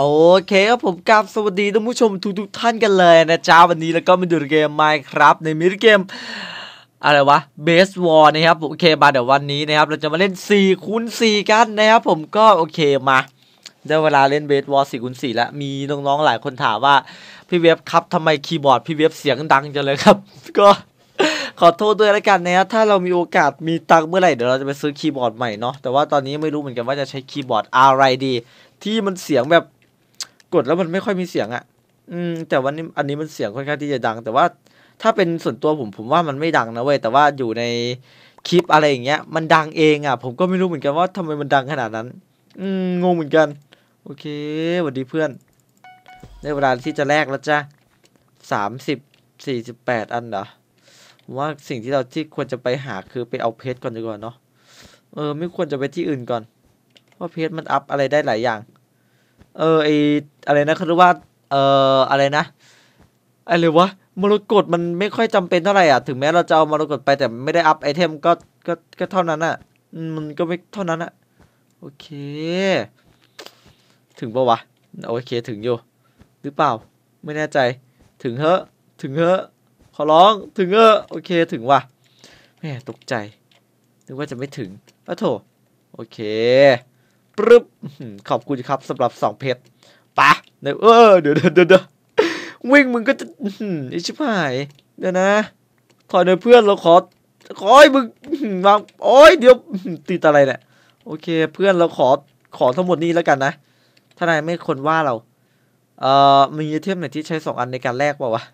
โอเคครับผมกราบสวัสดีท่านผู้ชมทุกทุกท่านกันเลยนะจ้าวันนี้แล้วก็มาดูเกมไมค์ครับในมิรเกมอะไรวะเบสวอลนะครับ โอเคมาเดี๋ยววันนี้นะครับ เราจะมาเล่น4คูณสกันนะครับ ผมก็โอเคมาได้เวลาเล่นเบสวอลสี่คูณสี่แล้วมีน้องๆหลายคนถามว่า พี่เว็บครับทำไมคีย์บอร์ดพี่เว็บเสียงดังจังเลยครับ ก็ขอโทษด้วยแล้วกันนะถ้าเรามีโอกาสมีตังเมื่อไหร่เดี๋ยวเราจะไปซื้อคีย์บอร์ดใหม่เนาะแต่ว่าตอนนี้ไม่รู้เหมือนกันว่าจะใช้คีย์บอร์ดอะไรดีที่มันเสียงแบบกดแล้วมันไม่ค่อยมีเสียงอะ่ะ อืม แต่วันนี้อันนี้มันเสียงค่อนข้างที่จะดัง แต่ว่าถ้าเป็นส่วนตัวผมผมว่ามันไม่ดังนะเว้ย แต่ว่าอยู่ในคลิปอะไรอย่างเงี้ย มันดังเองอะ่ะ ผมก็ไม่รู้เหมือนกันว่าทำไมมันดังขนาดนั้น อืมงงเหมือนกัน โอเคสวัสดีเพื่อนได้เวลาที่จะแลกแล้วจ้ะสามสิบสี่สิบแปดอันเหรอผมว่าสิ่งที่เราที่ควรจะไปหาคือไปเอาเพชรก่อนดีกว่าเนาะ เออ ไม่ควรจะไปที่อื่นก่อน เพราะเพชรมันอัพอะไรได้หลายอย่างเออไออะไรนะเขาเรียกว่า เอออะไรนะอะไรวะมรกตมันไม่ค่อยจำเป็นเท่าไหร่อ่ะถึงแม้เราจะเอามรกตไปแต่ไม่ได้อัพไอเทมก็ก็ก็เท่านั้นอ่ะ มันก็ไม่เท่านั้นอ่ะโอเค ถึงปะวะโอเคถึงอยู่หรือเปล่า ไม่แน่ใจ ถึงเหอะถึงเหอะขอร้องถึงเหอะโอเคถึงว่ะแม่ตกใจนึกว่าจะไม่ถึง้ะโถโอเคปร๊บขอบคุณครับสำหรับสองเพชรปะเดี๋ยวเอเดี๋ยวเดี๋ยววิ่งมึงก็จะไอชิบหาย เดี๋ยวนะ ถอยหนอยเพื่อนเราขอ ขอให้มึงวางโอ้ยเดี๋ยวติดอะไรเนี่ยโอเคเพื่อนเราขอขอทั้งหมดนี้แล้วกันนะถ้านายไม่คนว่าเรา เอ่อมีไอเทมไหนที่ใช้สองอันในการแลกเปล่าวะ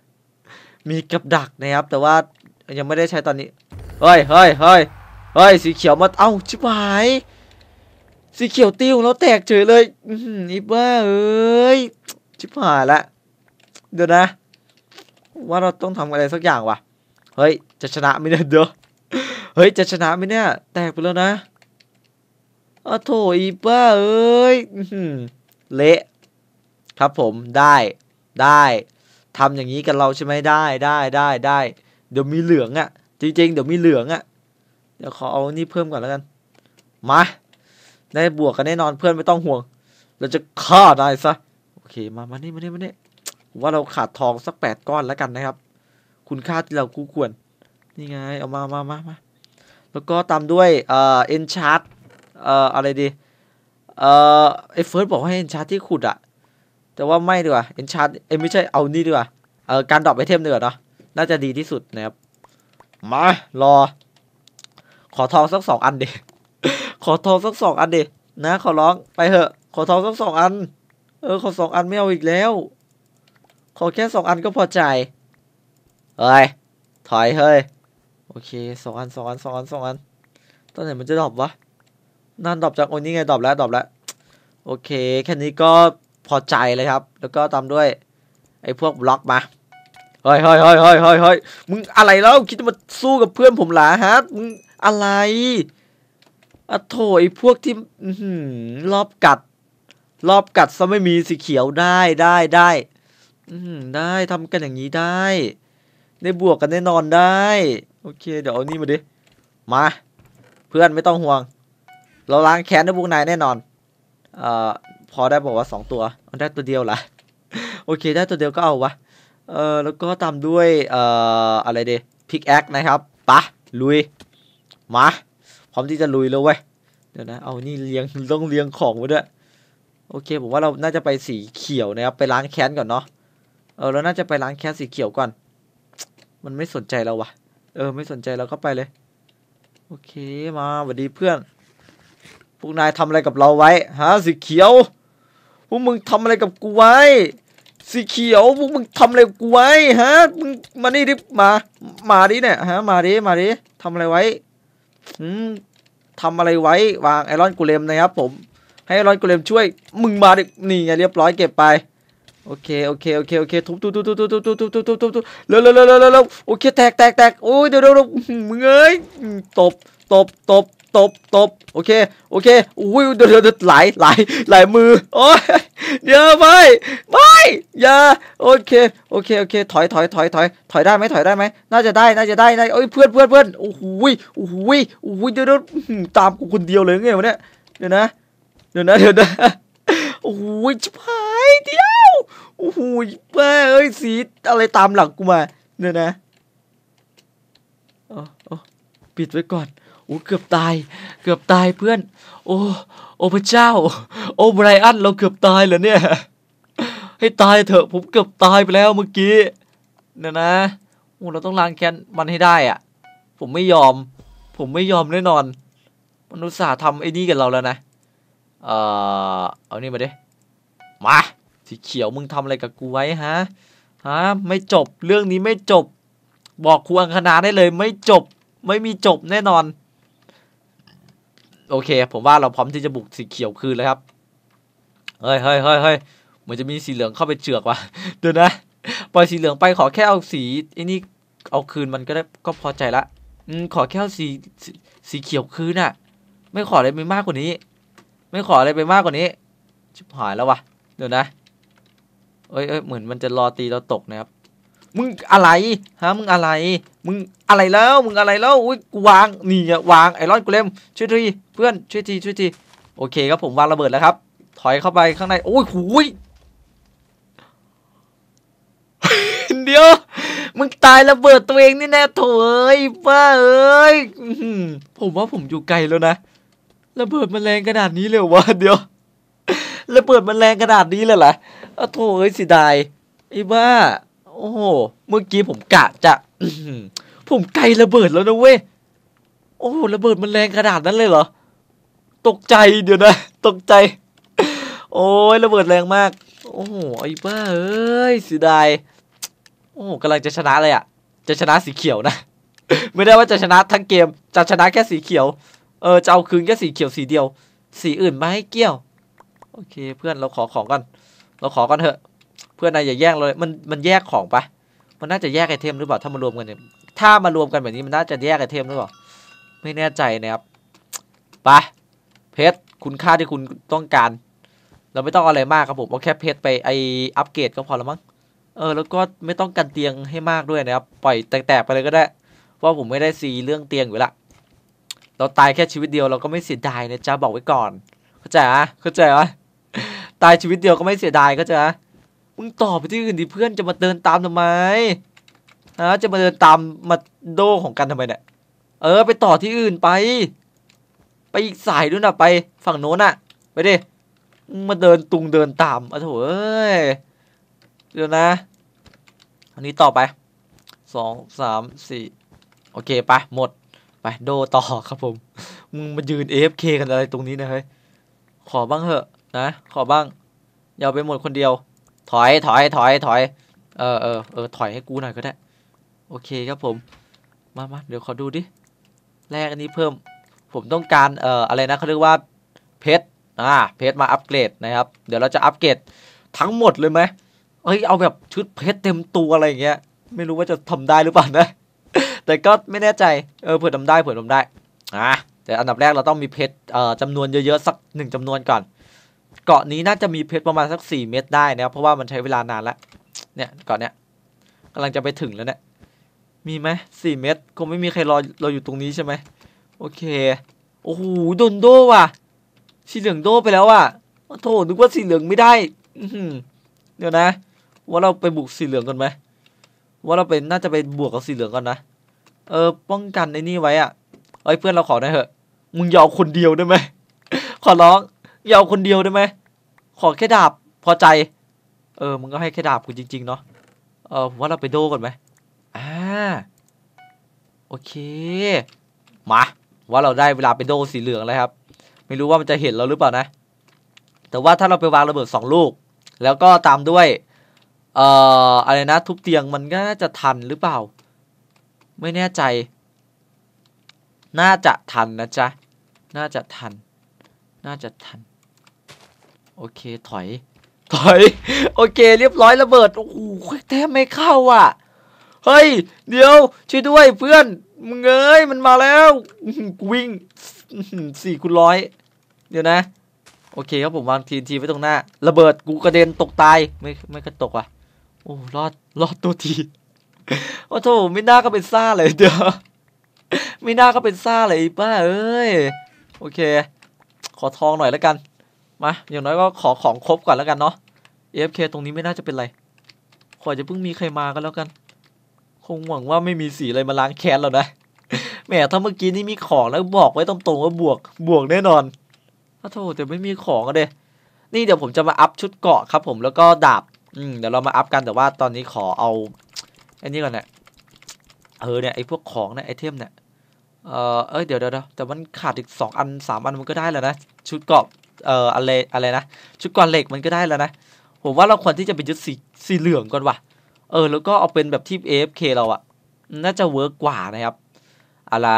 มีกับดักนะครับแต่ว่ายังไม่ได้ใช้ตอนนี้เฮ้ยเฮ้ยเฮ้ยเฮ้ย สีเขียวมาเอ้าชิบหายสีเขียวติ้วแล้วแตกเฉยเลยอีบ้าเอ้ย ชิบหายละ เดี๋ยวนะ ว่าเราต้องทำอะไรสักอย่างวะเฮ้ย จะชนะไหมเนี่ยเดี๋ยวเฮ้ย จะชนะไหมเนี่ย แตกไปแล้วนะอโถอีบ้าเอ้ยเละ ครับผม ได้ ได้ทำอย่างนี้กับเราใช่ไหมได้ ได้ ได้ ได้ เดี๋ยวมีเหลืองอะ่ะ จริงๆเดี๋ยวมีเหลืองอะ่ะ เดี๋ยวขอเอานี่เพิ่มก่อนแล้วกัน มาได้บวกกันแน่นอนเพื่อนไม่ต้องห่วง เราจะฆ่านายซะ โอเค มามานี่มานี่มานี่ว่าเราขาดทองสักแปดก้อนแล้วกันนะครับ คุณค่าที่เราคู่ควร นี่ไง เอามามามามาแล้วก็ตามด้วย เอ่อเอนชาร์ตเอ่อ อะไรดี เอ่อไอเฟิร์สบอกให้เอนชาร์ตที่ขุดอะแต่ว่าไม่ดีกว่าเอนชาร์ตเอมไม่ใช่ เอานี่ดีกว่าเอ่อ การดรอปไอเทมดีกว่าเนาะน่าจะดีที่สุดนะครับมารอ ขอทองสักสองอันดิขอทองสักสองอันดิ นะขอร้อง ไปเถอะ ขอทองสักสองอัน เออขอสองอันไม่เอาอีกแล้ว ขอแค่สองอันก็พอใจ เฮ้ย ถอยเฮ้ย โอเคสองอันสองอันสองอันสอง อัน ตอนไหนมันจะดรอปวะ นั่นดรอปจากโอนี่ไงดรอปแล้วดรอปแล้ว โอเค แค่นี้ก็พอใจเลยครับ แล้วก็ตามด้วย ไอ้พวกบล็อกมา เฮ้ยเฮ้ยเฮ้ยเฮ้ยเฮ้ยมึงอะไรแล้วคิดจะมาสู้กับเพื่อนผมหลาฮะมึงอะไรอโถไอ้พวกที่รอบกัด รอบกัดซะไม่มีสีเขียวได้ได้ได้ได้ทำกันอย่างนี้ได้ได้บวกกันแน่นอนได้ โอเค เดี๋ยวเอานี่มาดิมา เพื่อนไม่ต้องห่วง เราล้างแค้นด้วยพวกนายแน่นอนเอ่อพอได้บอกว่าสองตัวได้ตัวเดียวละโอเค ได้ตัวเดียวก็เอาวะเออแล้วก็ตามด้วย เอ่ออะไรเดพิกแอคนะครับ ปะลุย มาพร้อมที่จะลุยแล้วเว้ยเดี๋ยวนะเอานี่เลี้ยงต้องเลี้ยงของไว้ด้วยโอเคผมว่าเราน่าจะไปสีเขียวนะครับไปล้างแค้นก่อนเนาะเออเราน่าจะไปล้างแค้นสีเขียวก่อนมันไม่สนใจเราวะเออไม่สนใจเราก็ไปเลย โอเคมาสวัสดีเพื่อนพวกนายทำอะไรกับเราไว้ฮะ สีเขียวพวกมึงทำอะไรกับกูไว้ สีเขียวพวกมึงทำอะไรกูไว้ฮะมึงมานี่ดิมา มาดิเนี่ย ฮะ มาดิมาดิทำอะไรไว้ทำอะไรไว้วางไอรอน กูเลมนะครับผมให้ไอรอน กูเลมช่วยมึงมาดินี่ไงเรียบร้อยเก็บไปโอเคโอเคโอเคโอเคทุบทุบทุบทุบทุบทุบทุบทุบทุบทุบทุบทุบทุบทุบทุบทุบทุบทุบทุบตุบตุบตุบท้บทุบทุบทุบทุบทุบทุ้ทตบตบตบตบตบโอเค โอเค อุ้ยเดือดเดือดหลายหลายหลายมือ โอ้ยเดี๋ยวไม่ไม่อย่า โอเค โอเค โอเค ถอยถอยถอยถอยถอยได้ไหมถอยได้ไหมน่าจะได้ น่าจะได้น่าเอ้ยเพื่อนเพื่อนเพื่อนโอ้โหโอ้โหโอ้โหเดือดเดือดตามกูคนเดียวเลยไงวะเนี่ย เดี๋ยวนะ เดี๋ยวนะ เดี๋ยวนะโอ้ยชิบหายเดียวโอ้โหแม่เอ้ยสีอะไรตามหลังกูมา เดี๋ยวนะอ๋อปิดไว้ก่อนอู้เกือบตายเกือบตายเพื่อน โอ้โอ้พระเจ้า โอ้ไบรอันเราเกือบตายเหรอเนี่ย ให้ตายเถอะ ผมเกือบตายไปแล้วเมื่อกี้เนี่ยนะโอ้เราต้องล้างแค้นมันให้ได้อ่ะ ผมไม่ยอม ผมไม่ยอมแน่นอน มนุษย์สาทำไอ้นี่กับเราแล้วนะเอ่อเอา นี่มาดิมาสีเขียวมึงทำอะไรกับกูไว้ ฮะ ฮะ ไม่จบเรื่องนี้ไม่จบ บอกครูอังคณาได้เลย ไม่จบไม่มีจบแน่นอนโอเคผมว่าเราพร้อมที่จะ บุก สีเขียวคืนแล้วครับ เฮ้ยเฮ้ยเฮ้ยเฮ้ยเหมือนจะมีสีเหลืองเข้าไปเจือกว่ะเดี๋ยวนะ ปล่อยสีเหลืองไปขอแค่เอาสีไอ้นี่เอาคืนมันก็ได้ก็พอใจละอขอแค่เอาสีสีเขียวคืนน่ะ ไม่ขอ อะไร ไปมากกว่านี้ ไม่ขอ อะไร ไปมากกว่านี้ชิบหายแล้ววะเดี๋ยวนะ เอ้ยเอ้ยเหมือนมันจะรอตีเราตกนะครับมึงอะไรฮะมึงอะไร มึงอะไรแล้ว มึงอะไรแล้วอุ้ยวางนี่อะวางไอรอนกูเลมช่วยทีเพื่อนช่วยทีช่วยทีโอเคครับผมวางระเบิดแล้วครับ ถอยเข้าไปข้างในโอ้ยหูยเดี๋ยวมึงตาย ระเบิดตัวเองนี่แน่โถเอ้ยป้าเอ้ยผมว่าผมอยู่ไกลแล้วนะระเบิด มันแรงขนาดนี้เลยวะเดี๋ยวระเบิดมันแรงขนาดนี้เลยเหรออ้โถเอ้ยสิดายไอ้บ้าโอ้ เมื่อกี้ผมกะจะผมไกลระเบิดแล้วนะเว้ย โอ้ ระเบิดมันแรงขนาดนั้นเลยเหรอ ตกใจเดี๋ยวนะ ตกใจ โอ้ยระเบิดแรงมาก โอ้ไอ้บ้าเอ้ยเสียดาย โอ้กำลังจะชนะเลยอะ จะชนะสีเขียวนะ ไม่ได้ว่าจะชนะทั้งเกม จะชนะแค่สีเขียว เออจะเอาคืนแค่สีเขียวสีเดียว สีอื่นไม่ให้เกี่ยว โอเคเพื่อนเราขอของก่อนเราขอก่อนเถอะพื่อนนายอย่าแย่งเลย มัน มันแยกของปะมันน่าจะแยกไอเทมหรือเปล่า ถ้ามารวมกันเนี่ย ถ้ามารวมกันแบบนี้มันน่าจะแยกไอเทมหรือเปล่า ไม่แน่ใจนะครับปะเพชรคุณค่าที่คุณต้องการ เราไม่ต้องอะไรมากครับผมเอาแค่เพชรไปไออัปเกรดก็พอแล้วมั้ง เออแล้วก็ไม่ต้องกันเตียงให้มากด้วยนะครับ ปล่อยแตกๆไปเลยก็ได้ว่าผมไม่ได้ซีเรื่องเตียงอยู่ละ เราตายแค่ชีวิตเดียวเราก็ไม่เสียดายนะจ้าบอกไว้ก่อน เข้าใจอ่ะเข้าใจอ่ะตายชีวิตเดียวก็ไม่เสียดายเข้าใจอ่ะมึงตอบไปที่อื่นดิเพื่อนจะมาเดินตามทำไมฮะจะมาเดินตามมาโดของกันทำไมเนี่ยเออ ไปต่อที่อื่นไป ไปอีกสายด้วยนะไปฝั่งโน้นอะไปดิมาเดินตุงเดินตามอ่ะโถเอ้ยเดี๋ยวนะ อันนี้ต่อไปสองสามสี่โอเคไป หมดไปโดต่อครับผมมึงมายืนเอฟเคกันอะไรตรงนี้นะเฮ้ยขอบ้างเหอะนะ ขอบ้าง อย่าไปหมดคนเดียวถอย ถอย ถอย ถอย เออเออเออ ถอยให้กูหน่อยก็ได้ โอเคครับผม มามาเดี๋ยวขอดูดิ แรกอันนี้เพิ่ม ผมต้องการ เอ่ออะไรนะเขาเรียกว่า เพชร อ่า เพชรมาอัปเกรดนะครับ เดี๋ยวเราจะอัปเกรดทั้งหมดเลยไหมเอ้ย เอาแบบชุดเพชรเต็มตัวอะไรอย่างเงี้ย ไม่รู้ว่าจะทำได้หรือเปล่านะ แต่ก็ไม่แน่ใจ เออ เผื่อทำได้ เผื่อทำได้ อ่าแต่อันดับแรกเราต้องมีเพชร เอ่อจำนวนเยอะๆสักหนึ่งจำนวนก่อนเกาะนี้น่าจะมีเพชรประมาณสักสี่เม็ดได้นะครับเพราะว่ามันใช้เวลานานแล้วเนี่ยเกาะเนี้ยกำลังจะไปถึงแล้วเนี่ยมีไหมสี่เม็ดคงไม่มีใครรอเราอยู่ตรงนี้ใช่ไหมโอเคโอ้โหโดนโดว่ะ สีเหลืองโดไปแล้วอ่ะโธ่นึกว่าสีเหลืองไม่ได้เดี๋ยวนะ ว่าเราไปบุกสีเหลืองก่อนไหมว่าเราไปน่าจะไปบวกกับสีเหลืองก่อนนะเออป้องกันในนี่ไว้อ่ะเอ้ยเพื่อนเราขอได้เหอะมึงยาวคนเดียวได้ไหมขอร้องยาวคนเดียวได้ไหมขอแค่ดาบพอใจ เออมึงก็ให้แค่ดาบกูจริง ๆ เนาะเออผมว่าเราไปโดก่อนไหมอ่าโอเคมาว่าเราได้เวลาไปโดสีเหลืองแล้วครับ ไม่รู้ว่ามันจะเห็นเราหรือเปล่านะ แต่ว่าถ้าเราไปวางระเบิดสองลูก แล้วก็ตามด้วย เอ่ออะไรนะ ทุบเตียงมันก็น่าจะทันหรือเปล่า ไม่แน่ใจ น่าจะทันนะจ๊ะน่าจะทัน น่าจะทันโอเค ถอย ถอย โอเค เรียบร้อยระเบิด โอ้โหแทบไม่เข้าอ่ะ เฮ้ย เดี๋ยว ช่วยด้วยเพื่อนมึงเอ้ย มันมาแล้ววิ่งสี่คูณร้อยเดี๋ยวนะ โอเค ครับผมวางทีนทีไว้ตรงหน้า ระเบิด กูกระเด็นตกตายไม่ ไม่กระตกว่ะ โอ้รอดรอดตัวทีโอ้โหไม่น่าก็เป็นซ่าเลยเดี๋ยวไม่น่าก็เป็นซ่าเลยป้าเอ้ยโอเค ขอทองหน่อยแล้วกันมา อย่างน้อยก็ขอของครบก่อนแล้วกันเนาะ AFK ตรงนี้ไม่น่าจะเป็นไร ขอจะเพิ่งมีใครมาก็แล้วกัน คงหวังว่าไม่มีสีอะไรมาล้างแค้นเรานะแหมถ้าเมื่อกี้นี่มีของแล้วบอกไว้ตรงๆว่าบวก บวกแน่นอนอ้โท่แต่ไม่มีของเลยนี่เดี๋ยวผมจะมาอัพชุดเกาะครับ ผม แล้วก็ดาบ อืมเดี๋ยวเรามาอัพกันแต่ว่าตอนนี้ขอเอาไอ้นี่ก่อนเนี่ยเออเนี่ยไอ้พวกของเนี่ยไอเทมเนี่ยเออเยเดี๋ยวเดี๋ยวแต่มันขาดอีกสองอันสามอันมันก็ได้แล้วนะชุดเกาะเอ่ออะไรอะไรนะ ชุดก้อนเหล็กมันก็ได้แล้วนะผมว่าเราควรที่จะไปยึดสีสีเหลืองก่อนว่ะเออ แล้วก็เอาเป็นแบบที่ AFK เราอะน่าจะเวิร์กกว่านะครับอะไร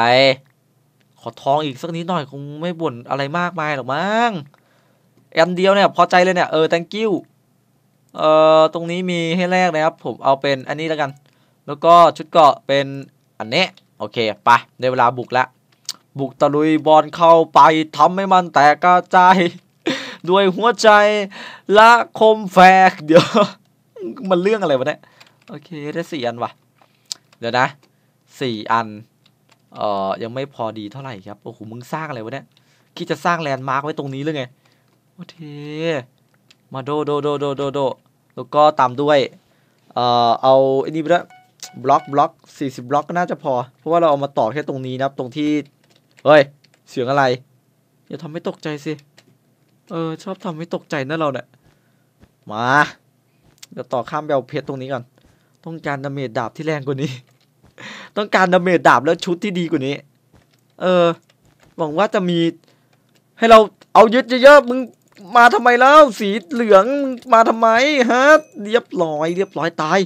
ขอทองอีกสักนิดหน่อยคงไม่บ่นอะไรมากมายหรอกมั้งแอมเดียวเนี่ย พอใจเลยเนี่ยเออ thank you เอ่อตรงนี้มีให้แลกนะครับ ผมเอาเป็นอันนี้แล้วกัน แล้วก็ชุดเกาะเป็นอันนี้โอเคไปได้เวลาบุกแล้วบุกตะลุยบอลเข้าไปทำให้มันแตกกระจาย ด้วยหัวใจและคมแฝกเดี๋ยว มันเรื่องอะไรวะเนี่ย โอเคได้สี่อันวะเดี๋ยวนะสี่อัน เอ่อยังไม่พอดีเท่าไหร่ครับ โอ้โห มึงสร้างอะไรวะเนี่ย คิดจะสร้างแลนด์มาร์กไว้ตรงนี้หรือไง โอเคมาโดโดโดโดโดโดแล้วก็ตามด้วย เอ่อเอาอันนี้ไปละบล็อกบล็อกสี่สิบบล็อกก็น่าจะพอ เพราะว่าเราเอามาต่อแค่ตรงนี้นะครับ ตรงที่เฮ้ยเสียงอะไรอย่าทำให้ตกใจสิเออชอบทำให้ตกใจนะเราเนี่ยมา เดี๋ยวต่อข้ามเบลเพชรตรงนี้ก่อนต้องการดาเมจดาบที่แรงกว่านี้ ต้องการดาเมจดาบแล้วชุดที่ดีกว่านี้ เออหวังว่าจะมี ให้เราเอายึดเยอะๆมึงมาทำไมแล้วสีเหลืองมาทำไม ฮะ เรียบร้อย เรียบร้อยตาย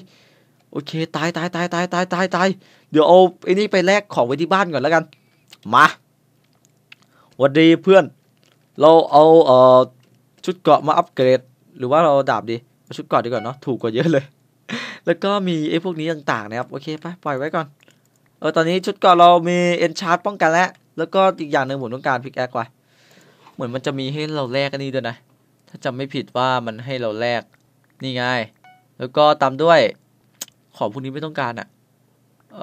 โอเคตายตายตายตายตายตายตายเดี๋ยวเอาไอ้นี่ไปแลกของไว้ที่บ้านก่อนแล้วกัน มาวันดีเพื่อน เราเอาเอ่อชุดเกราะมาอัปเกรด หรือว่าเราดาบดีาชุดเกราะดีกว่าเนาะถูกกว่าเยอะเลย แล้วก็มีไอ้พวกนี้ต่างๆนะครับโอเคไปปล่อยไว้ก่อน เออตอนนี้ชุดเกราะเรามีเอนชาร์ดป้องกันแล้ว แล้วก็อีกอย่างหนึ่งผมต้องการพิกแอคไว้เหมือนมันจะมีให้เราแลกอันนี้ด้วยนะ ถ้าจำไม่ผิดว่ามันให้เราแลกนี่ไง แล้วก็ตามด้วย ของพวกนี้ไม่ต้องการอะ่ะเอ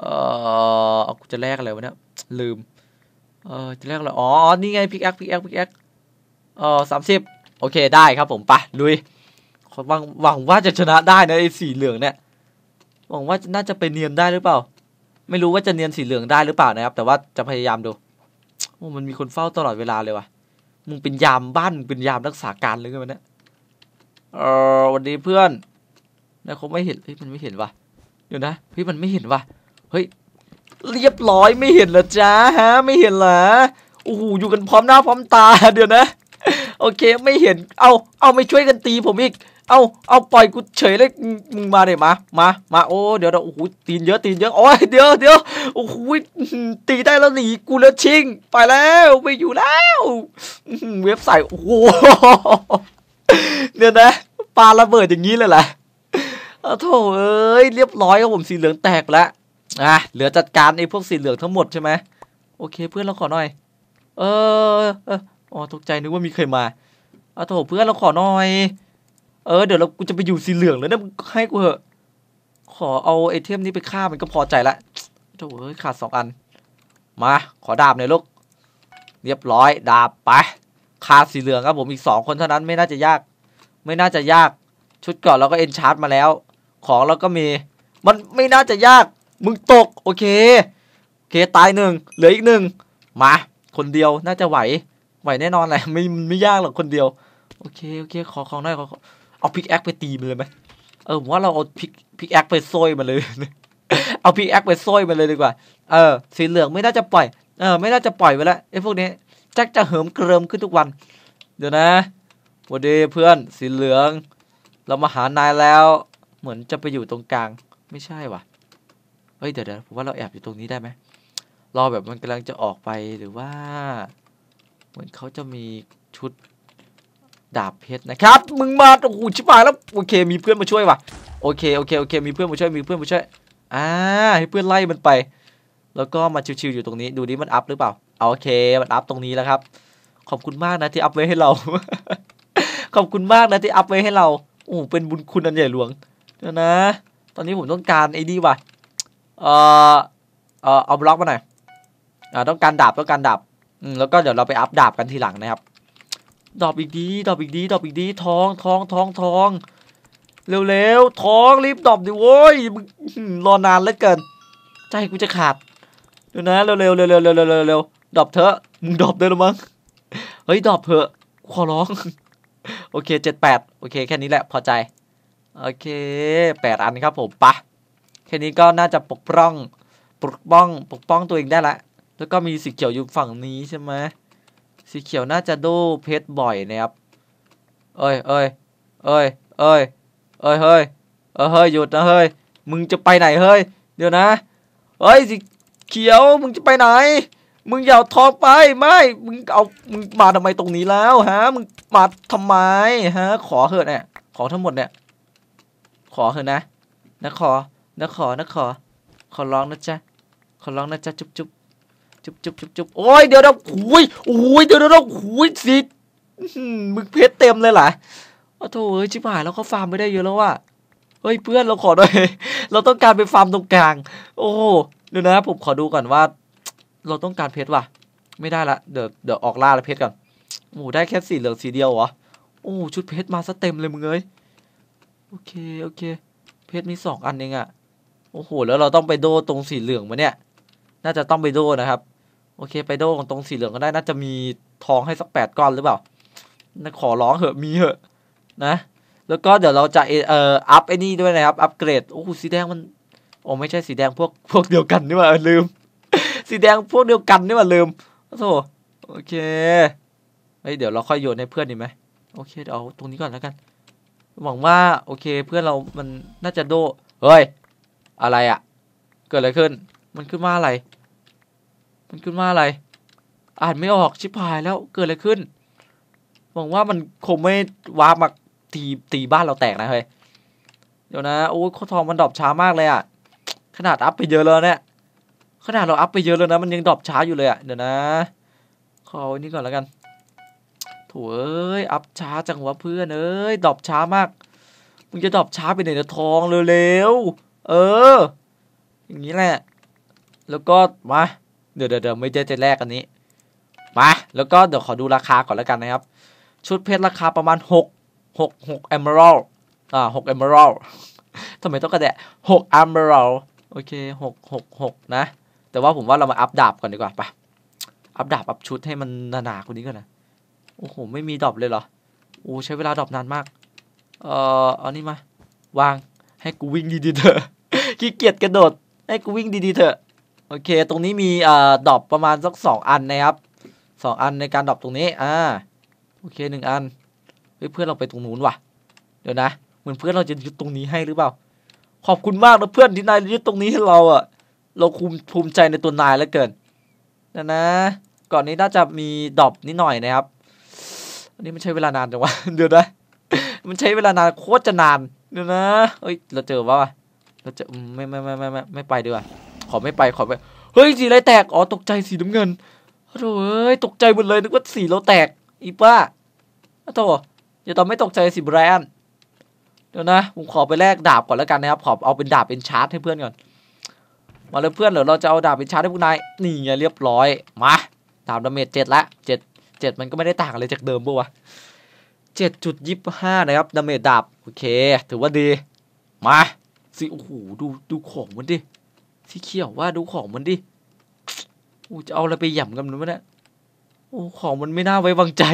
อเอาจะแลกอะไรวะเนี่ยลืมเออจะเรียกอะไรอ๋อ นี่ไงพิกแอคพิกแอคพิกแอคเออสามสิบ โอเคได้ครับผม ไปลุยหวังหวังว่าจะชนะได้นะไอ้สีเหลืองเนี่ย หวังว่าน่าจะไปเนียนได้หรือเปล่า ไม่รู้ว่าจะเนียนสีเหลืองได้หรือเปล่านะครับ แต่ว่าจะพยายามดู โอ้ มันมีคนเฝ้าตลอดเวลาเลยว่ะมึงเป็นยามบ้านมึงเป็นยามรักษาการเลยกันเนี่ยเออวันนี้เพื่อนนะเขาไม่เห็น เฮ้ย มันไม่เห็นว่ะเดี๋ยวนะเฮ้ยมันไม่เห็นว่ะเฮ้ยเรียบร้อยไม่เห็นหรอจ้าฮะไม่เห็นเหรอโอ้โหอยู่กันพร้อมหน้าพร้อมตาเดี๋ยวนะ โอเค ไม่เห็นเอา เอาไม่ช่วยกันตีผมอีก เอาเอา ปล่อยกูเฉยเลยมึงมาเดี๋ยมามา มา โอ้เดี๋ยวเราโอ้โหตีนเยอะตีนเยอะโอ้ย เดี๋ยวเดี๋ยวโอ้โหตีได้แล้วหนีกูแล้วชิง ไปแล้วไม่อยู่แล้วเว็บใส่โอ้โหเดี๋ยวนะปลาระเบิดอย่างนี้เลยแหละโถเอ้ยเรียบร้อยครับผมสีเหลืองแตกแล้วอ่ะ เหลือจัดการไอ้พวกสีเหลืองทั้งหมดใช่ไหมโอเค เพื่อนเราขอหน่อย เออเอ๋อตกใจนึกว่ามีใครมาเอาโถ เพื่อนเราขอหน่อย เออ เดี๋ยวเรากูจะไปอยู่สีเหลืองแล้วนะให้กูเหอะ ขอเอาไอเทมนี้ไปฆ่ามันก็พอใจละโถเอ้ยขาดสองอัน มา ขอดาบหน่อยลูกเรียบร้อย ดาบไปฆ่าสีเหลืองครับผมอีกสองคนเท่านั้นไม่น่าจะยาก ไม่น่าจะยาก ชุดก่อนเราก็เอนชาร์ตมาแล้ว ของเราก็มี มันไม่น่าจะยากมึงตกโอเค โอเคตายหนึ่งเหลืออีกหนึ่งมา คนเดียวน่าจะไหวไหวแน่นอนแหละไม่ไม่ยากหรอกคนเดียวโอเค โอเค ขอของหน่อยขอเอาพิกแอคไปตีมันเลยไหมเออผมว่าเราเอาพิกพิกแอคไปโซยมันเลย เอาพิกแอคไปโซยมันเลยดีกว่า เออสีเหลืองไม่น่าจะปล่อยเออไม่น่าจะปล่อยไปแล้วไอ้พวกนี้ แจ็คจะเหิมเกริมขึ้นทุกวัน เดี๋ยวนะวันดีเพื่อนสีเหลือง เรามาหานายแล้ว เหมือนจะไปอยู่ตรงกลางไม่ใช่ว่ะเอ้ยเดี๋ยวเดี๋ยวผมว่าเราแอบอยู่ตรงนี้ได้ไหมรอแบบมันกำลังจะออกไปหรือว่า เหมือนเขาจะมีชุดดาบเพชรนะครับ มึงมาโอ้โหชิบหายแล้วโอเคมีเพื่อนมาช่วยว่ะโอเคโอเคโอเคมีเพื่อนมาช่วยมีเพื่อนมาช่วย อ่า ให้เพื่อนไล่มันไป แล้วก็มาชิวๆอยู่ตรงนี้ดูดิมันอัพหรือเปล่าเอาโอเคมันอัพตรงนี้แล้วครับขอบคุณมากนะที่อัพไว้ให้เรา ขอบคุณมากนะที่อัพไว้ให้เราโอ้เป็นบุญคุณอันใหญ่หลวงเดี๋ยวนะ ตอนนี้ผมต้องการไอ้นี่ว่ะเออเออเอาบล็อกมาหน่อยอ่ต้องการดาบต้องการดาบแล้วก็เดี๋ยวเราไปอัพดาบกันทีหลังนะครับดอบอีกดีดอบอีกดีดอบอีกดีทองทองทองทอง เร็วๆทองรีบดอบดิโว้ยรอนานเหลือเกิน ใจกูจะขาดเดี๋ยวนะเร็วๆเร็วๆเร็วๆเร็วๆดอบเถอะ มึงดอบได้หรือมั้งเฮ้ยดอบเถอะขอร้องโอเคเจ็ดแปดโอเคแค่นี้แหละพอใจ โอเคแปดอันครับผมปะแค่นี้ก็น่าจะปกป้อง ปกป้อง ปกป้องตัวเองได้ละ แล้วก็มีสีเขียวอยู่ฝั่งนี้ใช่ไหมสีเขียวน่าจะดูเพชรบ่อยนะครับเอ้ยเอ้ยเอ้ยเอ้ยเอ้ย เฮ้ยเอ้ยเฮ้ยหยุดนะเฮ้ย มึงจะไปไหนเฮ้ย เดี๋ยวนะเอ้ย สีเขียว มึงจะไปไหน มึงอย่าทองไปไม่มึงเอา มึงมาทำไมตรงนี้แล้วฮะ มึงมาทำไมฮะ ขอเถอะเนี่ย ขอทั้งหมดเนี่ย ขอเถอะนะ นะขอนะขอนะขอ ขอร้องนะจ๊ะ ขอร้องนะจ๊ะจุ๊บจุ๊บจุ๊บจุ๊บจุ๊บจุ๊บโอ้ยเดี๋ยวเราหุยโอ้ยเดี๋ยวเราหุยสิมึกเพชรเต็มเลยเหละโอ้โถเอ้ยชิบหายแล้วเขาฟาร์มไม่ได้เยอะแล้วว่ะเฮ้ยเพื่อนเราขอหน่อยเราต้องการไปฟาร์มตรงกลาง โอ้ เดี๋ยวนะผมขอดูก่อนว่า เราต้องการเพชรว่ะ ไม่ได้ละ เดี๋ยวเดี๋ยวออกล่าลเพชรก่อนโอ้ได้แค่สีเหลืองสีเดียวเหรอโอ้ ชุดเพชรมาซะเต็มเลยมึงเอ้ย โอเค โอเค เพชรมีสองอันเองอะโอ้โหแล้วเราต้องไปโดตรงสีเหลืองมาเนี่ยน่าจะต้องไปโดนะครับ โอเค ไปโดตรงสีเหลืองก็ได้ น่าจะมีทองให้สักแปดก้อนหรือเปล่าขอร้องเหอะมีเหอะนะ แล้วก็เดี๋ยวเราจะเอ่ออัพไอ้นี่ด้วยนะครับ อัพเกรดโอ้โหสีแดงมันโอ้ไม่ใช่สีแดงพวกพวกเดียวกันนี่ว่าลืม สีแดงพวกเดียวกันนี่ว่าลืมโอ้โหโอเคเฮ้ย เดี๋ยวเราค่อยโยนให้เพื่อนดีไหมโอเคเดี๋ยวเอาตรงนี้ก่อนแล้วกันหวังว่าโอเคเพื่อนเรามันน่าจะโดเฮ้ยอะไรอะ่ะเกิดอะไรขึ้น มันขึ้นมาอะไร มันขึ้นมาอะไร อ่านไม่ออกชิบหายแล้วเกิดอะไรขึ้นหวังว่ามันคงไม่วาร์ปมาตีตีบ้านเราแตกนะเฮ้ยเดี๋ยวนะ โอ้ข้อทองมันดรอปช้ามากเลยอะ่ะ ขนาดอัพไปเยอะแล้วเนี่ยขนาดเราอัพไปเยอะแล้วนะมันยังดรอปช้าอยู่เลยอะ่ะเดี๋ยวนะ ขออนนี้ก่อนแล้วกันโถเอ้ยอัพช้าจังวะเพื่อนเอ้ยดรอปช้ามากมึงจะดรอปช้าไปไหนนะทองเร็วๆเออ อย่างนี้แหละแล้วก็มาเดี๋ยวเดี๋ยวไม่เจอเจแรกอันนี้มาแล้วก็เดี๋ยวขอดูราคาก่อนแล้วกันนะครับ ชุดเพชรราคาประมาณ 6 6 6หก e อมเบอ่า6มเบอร์ลทำไมต้องกระแดะ6มเบอร์ลโอเค6 6 6นะ แต่ว่าผมว่าเรามาอัพดาบก่อนดีกว่าปะอัพดาบอัพชุดให้มันหนาๆกว่านี้ก่อนนะโอ้โหไม่มีดรอปเลยเหรอโอ้ใช้เวลาดรอปนานมาก เอ่อเอานี่มา วางให้กูวิ่งดีๆเถอะขี้เกียจกระโดดให้กูวิ่งดีๆเถอะ โอเค ตรงนี้มีอ่าดอบประมาณสักสองอันนะครับสองอันในการดอบตรงนี้ อ่า โอเคหนึ่งอันเฮ้ยเพื่อนเราไปตรงนู้นว่ะ เดี๋ยวนะเหมือนเพื่อนเราจะยึดตรงนี้ให้หรือเปล่า ขอบคุณมากนะเพื่อนที่นายยึดตรงนี้ให้เราอ่ะ เราภูมิภูมิใจในตัวนายเหลือเกินนะนะ ก่อนนี้น่าจะมีดอบนิดหน่อยนะครับ อันนี้มันใช้เวลานานจังวะเดี๋ยวนะมันใช้เวลานานโคตรจะนานเดี๋ยวนะเฮ้ย เราเจอว่าล้วจะไม่ไม่ไม่ไม่ไม่ไม่ไปดีกว่าขอไม่ไปขอไปเฮ้ยสีอะไรแตกอ๋อตกใจสีน้ำเงินโธ่เอ้ยตกใจหมดเลยนึกว่าสีเราแตกอีป้าโธ่อย่าตอนไม่ตกใจสีแบรนด์เดี๋ยวนะ ผมขอไปแลกดาบก่อนแล้วกันนะครับขอเอาเป็นดาบเป็นชาร์จให้เพื่อนก่อนมาเลยเพื่อนเดี๋ยวเราจะเอาดาบเป็นชาร์จให้พวกนายนี่ไงเรียบร้อยมาดาบดาเมจเจ็ดละเจ็ดเจ็ดมันก็ไม่ได้ต่างอะไรจากเดิมบะวะเจ็ดจุดยี่สิบห้านะครับดาเมจดาบโอเค ถือว่าดีมาสิโอ้โหดูดูของมันดิสีเขียวว่าดูของมันดิอู้จะเอาอะไรไปหย่ำกันมันเนี่ยโอ้ของมันไม่น่าไว้วางใจ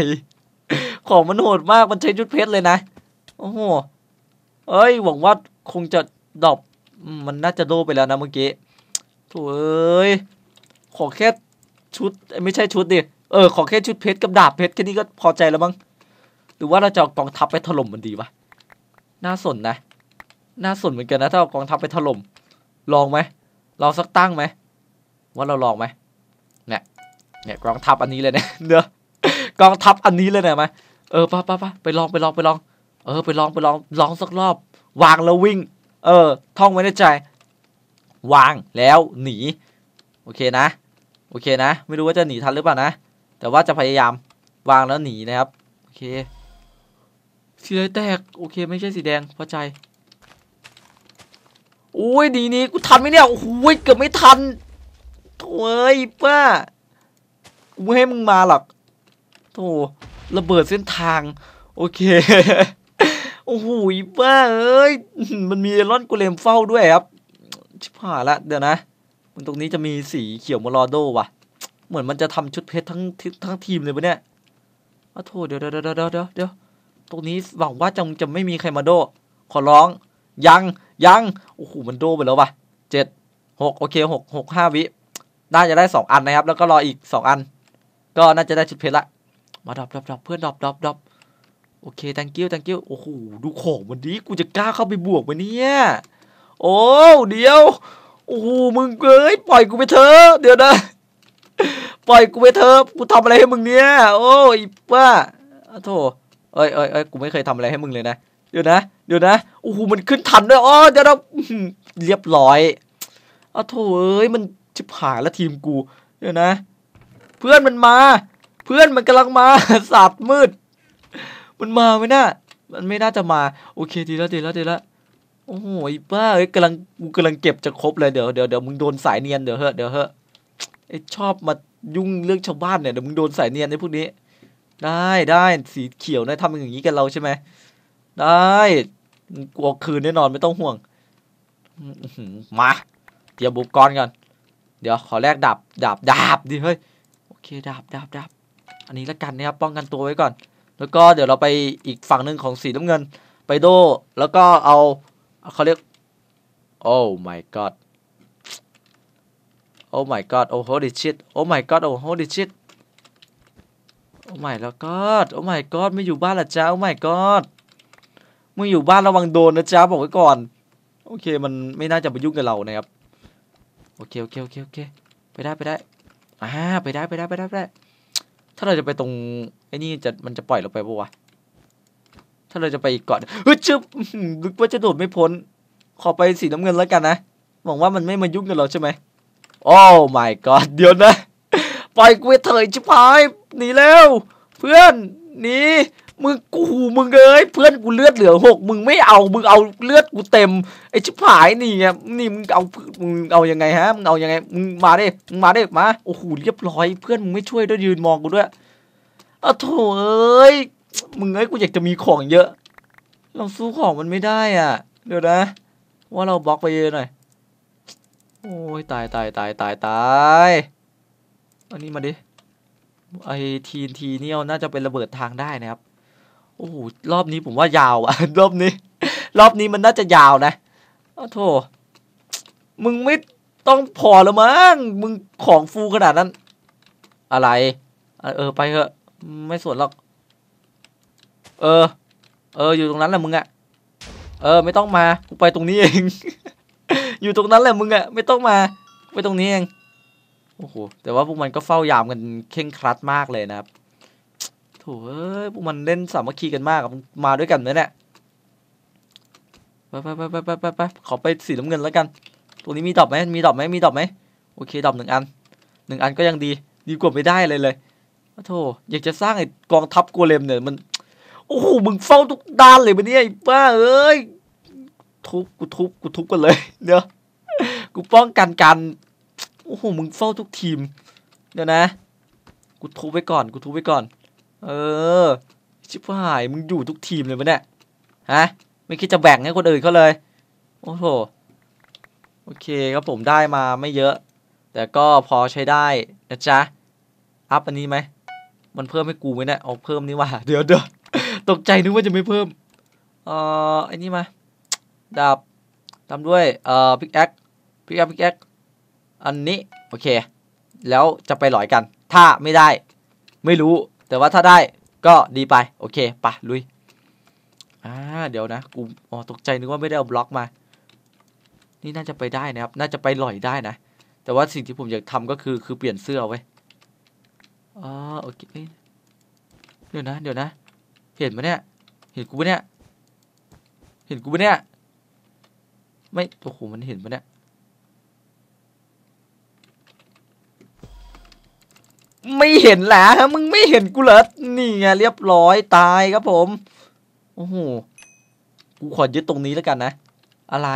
ของมันโหดมากมันใช้ชุดเพชรเลยนะ โอ้โหเอ้ย หวังว่าคงจะดอบมันน่าจะโดไปแล้วนะเมื่อกี้โถเอ้ยขอแค่ชุดไม่ใช่ชุดดิเออขอแค่ชุดเพชรกับดาบเพชรแค่นี้ก็พอใจแล้วมั้งหรือว่าเราจะกองทัพไปถล่มมันดีวะน่าสนนะน่าสนเหมือนกันนะถ้าเอากองทัพไปถล่มลองไหมลองสักตั้งไหมว่าเราลองไหมเนี่ยเนี่ยกองทัพอันนี้เลยเนี่ยเนอะกองทัพอันนี้เลยเนี่ยไหมเออป้าป้าป้าไปลอง ไปลองไปลอง เออไปลองไปลองลองสักรอบ วางแล้ววิ่ง เออท่องไว้ในใจ วางแล้วหนี โอเคนะ โอเค นะ ไม่รู้ว่าจะหนีทันหรือเปล่านะ แต่ว่าจะพยายามวางแล้วหนีนะครับโอเคสีแดงแตกโอเค ไม่ใช่สีแดงพอใจโอ้ยดีนี้กูทันไหมเนี่ยโอ้ยเกือบไม่ทันโถ่เอ้ยป้ากูไม่ให้มึงมาหรอกโถ่ระเบิดเส้นทางโอเคโอ้โหป้าเอ้ยมันมีร่อนกูเลมเฝ้าด้วยครับชิบหายละเดี๋ยวนะมันตรงนี้จะมีสีเขียวมอล์โดว่ะ เหมือนมันจะทำชุดเพชรทั้งทั้งทีมเลยปะเนี่ยโอ้โถเดี๋ยวเดี๋ยวเดี๋ยวเดี๋ยวตรงนี้หวังว่าจะจะไม่มีใครมาโด ขอร้องยังยัง โอ้โห มันโดไปแล้ววะเจ็ด หก โอเคหกหก ห้าวิ น่าจะได้สองอันนะครับ แล้วก็รออีกสองอัน ก็น่าจะได้ชุดเพชรละ มาดรอปดรอปดเพื่อนดรอปดรอปดรอปโอเค thank you thank you โอ้โห ดูของวันนี้กูจะกล้าเข้าไปบวกวันเนี่ยโอ้ เดี๋ยว โอ้โหมึงเอ้ย ปล่อยกูไปเถอะ เดี๋ยวนะ ปล่อยกูไปเถอะ กูทำอะไรให้มึงเนี่ย โอ้ยป้าโธ่เอ้ยเอ้ยเอ้ยกูไม่เคยทำอะไรให้มึงเลยนะ เดี๋ยวนะเดี๋ยวนะโอ้โหมันขึ้นทันด้วยอ๋อเดี๋ยวเราเรียบร้อย อ้าโถเอ้ย มันจิผหายแล้วทีมกู เดี๋ยวนะ เพื่อนมันมา เพื่อนมันกำลังมาสาบมืด มันมาไหมน่ะ มันไม่น่าจะมา โอเคดีแล้วดีแล้วดีแล้วโอ้โหบ้าเอ้ยกำลังกูกำลังเก็บจะครบเลยเดี๋ยวเดี๋ยวเดี๋ยวมึงโดนสายเนียนเดี๋ยวเฮ้เดี๋ยวเฮ้ไอชอบมายุ่งเรื่องชาวบ้านเนี่ยเดี๋ยวมึงโดนสายเนียนไอ้พวกนี้ ได้ได้สีเขียวนะทำอย่างนี้กับเราใช่ไหม ได้กลัวคืนแน่นอนไม่ต้องห่วงมาเตรียมบุกกรก่อนเดี๋ยวขอแลกดาบดาบดาบดิเฮ้ย โอเคดาบดาบดาบอันนี้ละกันนะครับป้องกันตัวไว้ก่อน แล้วก็เดี๋ยวเราไปอีกฝั่งหนึ่งของสีน้ำเงิน ไปโดแล้วก็เอาเขาเรียกโอ้ my god โอ้ my god โอ้ holy shit โอ้ my god โอ้ holy shit โอ้ my god โอ้ my god ไม่อยู่บ้านละจ้าโอ้ my god มึงอยู่บ้านระวังโดนนะจ๊ะบอกไว้ก่อน โอเค มันไม่น่าจะไปยุ่งกับเรานะครับโอเคโอเคโอเคโอเค ไปได้ไปได้อ่าไปได้ไปได้ไปได้ไปได้ถ้าเราจะไปตรงไอ้นี่จะมันจะปล่อยเราไปปะวะถ้าเราจะไปอีกก่อนเฮ้ยชึบลึกว่าจะโดดไม่พ้น ขอไปสีน้ำเงินแล้วกันนะหวังว่ามันไม่มายุ่งกับเราใช่ไหมโอ้ my god เดี๋ยวนะปล่อยกูเถดชิบหายหนีแล้วเพื่อนหนีมึงกูมึงเอ้ยเพื่อนกูเลือดเหลือหกมึงไม่เอามึงเอาเลือดกูเต็มไอชิบหายนี่ไงนี่มึงเอามึงเอายังไงฮะมึงเอายังไงมึงมาดิมึงมาดิมาโอ้โหเรียบร้อย เพื่อนมึงไม่ช่วยด้วยยืนมองกูด้วยอะโถเอ้ยมึงเอ้ยกูอยากจะมีของเยอะ เราสู้ของมันไม่ได้อ่ะเดี๋ยวนะ ว่าเราบล็อกไปเยอะหน่อยโอ้ยตายตายตายตายตายอันนี้มาดิไอทีนทีนี่เอาน่าจะเป็นระเบิดทางได้นะครับโอ้โหรอบนี้ผมว่ายาวอะรอบนี้ รอบนี้มันน่าจะยาวนะอ้โถมึงไม่ต้องพอแล้วมั้งมึงของฟูขนาดนั้น อะไร เออไปเถอะไม่สวนหรอก เออ เออ อยู่ตรงนั้นแหละมึงอะเออ ไม่ต้องมาไปตรงนี้เอง อยู่ตรงนั้นแหละ มึงอะไม่ต้องมาไปตรงนี้เองโอ้โห แต่ว่าพวกมันก็เฝ้ายามกันเข่งครัดมากเลยนะครับโถเอ้ยพวกมันเล่นสามัคคีกันมากมาด้วยกันไหมเนี่ยไปไปไปไปไปไปขอไปสีน้ำเงินแล้วกันตัวนี้มีดอกไหมมีดอกไหมมีดอกไหมโอเค ดอกหนึ่งอันหนึ่งอันก็ยังดีดีกว่าไม่ได้เลยเลยโธ่อยากจะสร้างไอ้กองทัพกัวเลมเนี่ยมัน โอ้โห มึงเฝ้าทุกด้านเลยมันเนี่ยไอ้บ้าเอ้ย ทุบกูทุบกูทุบกันเลยเดี๋ยวกูป้องกันกันโอ้โหมึงเฝ้าทุกทีมเดี๋ยวนะกูทุบไว้ก่อนกูทุบไว้ก่อนเออชิบหายมึงอยู่ทุกทีมเลยปะเนี่ยฮะ ไม่คิดจะแบ่งให้คนอื่นเขาเลย โอ้โหโอเคครับผมได้มาไม่เยอะ แต่ก็พอใช้ได้นะจ๊ะอัพอันนี้ไหมมันเพิ่มให้กูไหมเนี่ยเอาเพิ่มนี่ว่าเดี๋ยวเดี๋ยวตกใจนึกว่าจะไม่เพิ่ม เอ่ออันนี้มาดาบทำด้วย เอ่อพิกแอคพิกแอคพิกแอคอันนี้โอเค แล้วจะไปหลอยกัน ถ้าไม่ได้ไม่รู้แต่ว่าถ้าได้ก็ดีไป โอเคปะลุยอ่าเดี๋ยวนะกูอ๋อตกใจนึกว่าไม่ได้เอาบล็อกมา นี่น่าจะไปได้นะครับน่าจะไปลอยได้นะ แต่ว่าสิ่งที่ผมอยากทำก็คือคือเปลี่ยนเสื้อไว้อ๋อโอเคเดี๋ยวนะเดี๋ยวนะ เห็นไหมเนี่ยเห็นกูไหมเนี่ยเห็นกูไหมเนี่ยไม่โอ้โหมันเห็นไหมเนี่ยไม่เห็นแหละฮะมึงไม่เห็นกูเหรอนี่ไงเรียบร้อยตายครับผมโอ้โหกูขอยึดตรงนี้แล้วกันนะ อะไร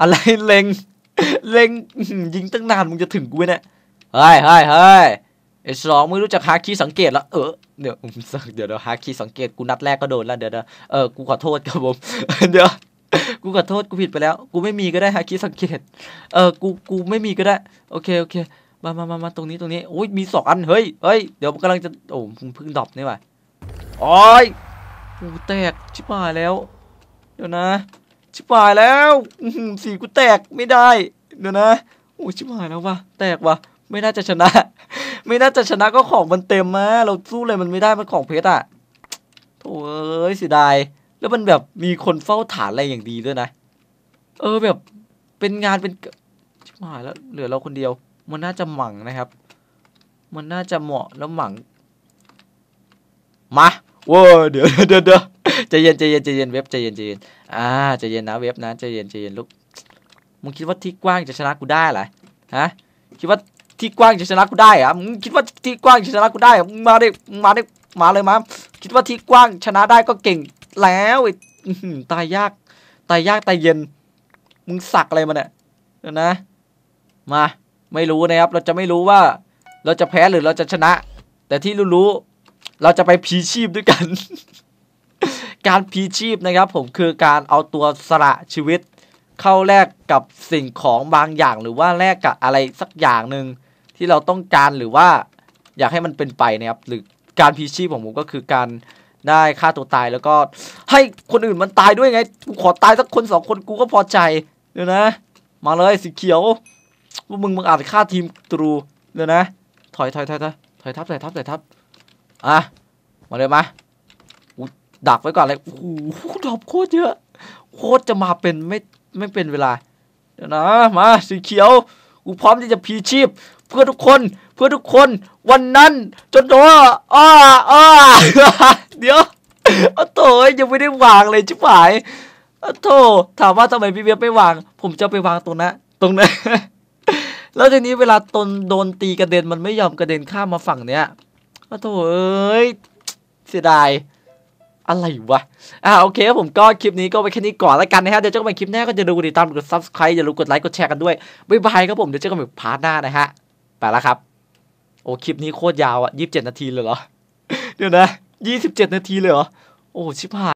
อะไรเล็ง เล็งยิงตั้งนานมึงจะถึงกูเนี่ยเฮ้ยเฮ้ยเฮ้ยไอ้สองไม่รู้จักฮาคีสังเกตละเออเดี๋ยวเดี๋ยวฮักคีสังเกตกูนัดแรกก็โดนแล้วเดี๋ยวเออกูขอโทษครับผมเดี๋ยวกูขอโทษกูผิดไปแล้ว กูไม่มีก็ได้ฮาคีสังเกตเออกู กูไม่มีก็ได้ โอเคโอเคมามามามา ตรงนี้ตรงนี้ โอ้ยมีสองอัน เฮ้ย เฮ้ย เดี๋ยวกำลังจะ โอ้เพึ่งดรอปนี่ว่ะโอ้ยกูแตก ชิบหายแล้ว เดี๋ยวนะ ชิบหายแล้ว สีกูแตกไม่ได้ เดี๋ยวนะ โอ้ ชิบหายแล้วว่ะ แตกว่ะ ไม่น่าจะชนะ ไม่น่าจะชนะก็ของมันเต็มมะเราสู้เลยมันไม่ได้ มันของเพชรอ่ะโธ่เอ้ยเสียดายแล้วมันแบบ มีคนเฝ้าฐานอะไรอย่างดีด้วยนะ เออแบบ เป็นงานเป็น ชิบหายแล้ว เหลือเราคนเดียวมันน่าจะหมังนะครับ มันน่าจะเหมาะแล้วหมังมาเว้เดี๋ยวเดี๋ยวเดี๋ยวใจเย็นใจเย็นใจเย็นเว็บใจเย็นใจเย็นอ่าใจเย็นนะเว็บนะใจเย็นใจเย็นลูกมึงคิดว่าที่กว้างจะชนะกูได้เหรอ ฮะ คิดว่าที่กว้างจะชนะกูได้อะมึงคิดว่าที่กว้างจะชนะกูได้อะมาเด้มาเด้มาเลยมา คิดว่าที่กว้างชนะได้ก็เก่งแล้วไอ้ตายยาก ตายยาก ตายเย็น มึงสักอะไรมาเนี่ยนะ มาไม่รู้นะครับเราจะไม่รู้ว่าเราจะแพ้หรือเราจะชนะ แต่ที่รู้ๆเราจะไปพีชีพด้วยกัน การพีชีพนะครับผมคือการเอาตัวสละชีวิต เข้าแลกกับสิ่งของบางอย่างหรือว่าแลกกับอะไรสักอย่างหนึ่งที่เราต้องการหรือว่า อยากให้มันเป็นไปนะครับหรือการพีชีพของผมก็คือการได้ค่าตัวตายแล้วก็ให้คนอื่นมันตายด้วยไงกูขอตายสักคนสองคนกูก็พอใจเดี๋ยวนะมาเลยสีเขียวว่ามึงมึงอาจฆ่าทีมตรูเลยนะ ถอยถอยถอยถอยถอยทับถอยทับถอยทับอ่ะ มาเลยมาดักไว้ก่อนเลยโอ้โหดอกโคตรเยอะ โคตรจะมาเป็นไม่ไม่เป็นเวลา เดี๋ยวนะ มาสีเขียวกูพร้อมที่จะพีชีพเพื่อทุกคนเพื่อทุกคนวันนั้นจนโดอ้าอ้าเดี๋ยวอ้โถยังไม่ได้วางเลยชิบหายอ้โถถามว่าทำไม พี่เบียไม่วาง ผมจะไปวางตรงนั้นตรงนั้นแล้วทีนี้เวลาตนโดนตีกระเด็น มันไม่ยอมกระเด็นข้ามมาฝั่งเนี้ย โอ้โหเอ้ยเสียดาย อะไรวะอ่าโอเคครับผมก็คลิปนี้ก็ไปแค่นี้ก่อนแล้วกันนะฮะ เดี๋ยวเจอกันใหม่คลิปหน้าก็จะดูติดตามกด subscribe อย่าลืมกดไลค์กดแชร์กันด้วย บ๊ายบายครับผมเดี๋ยวเจอกันใหม่พาร์ทหน้านะฮะ ไปแล้วครับ โอ้ คลิปนี้โคตรยาวอ่ะ็ดนาทีเลยเหรอเดี๋ยวนะ็ดนาทีเลยเหรอโอ้ชิบหาย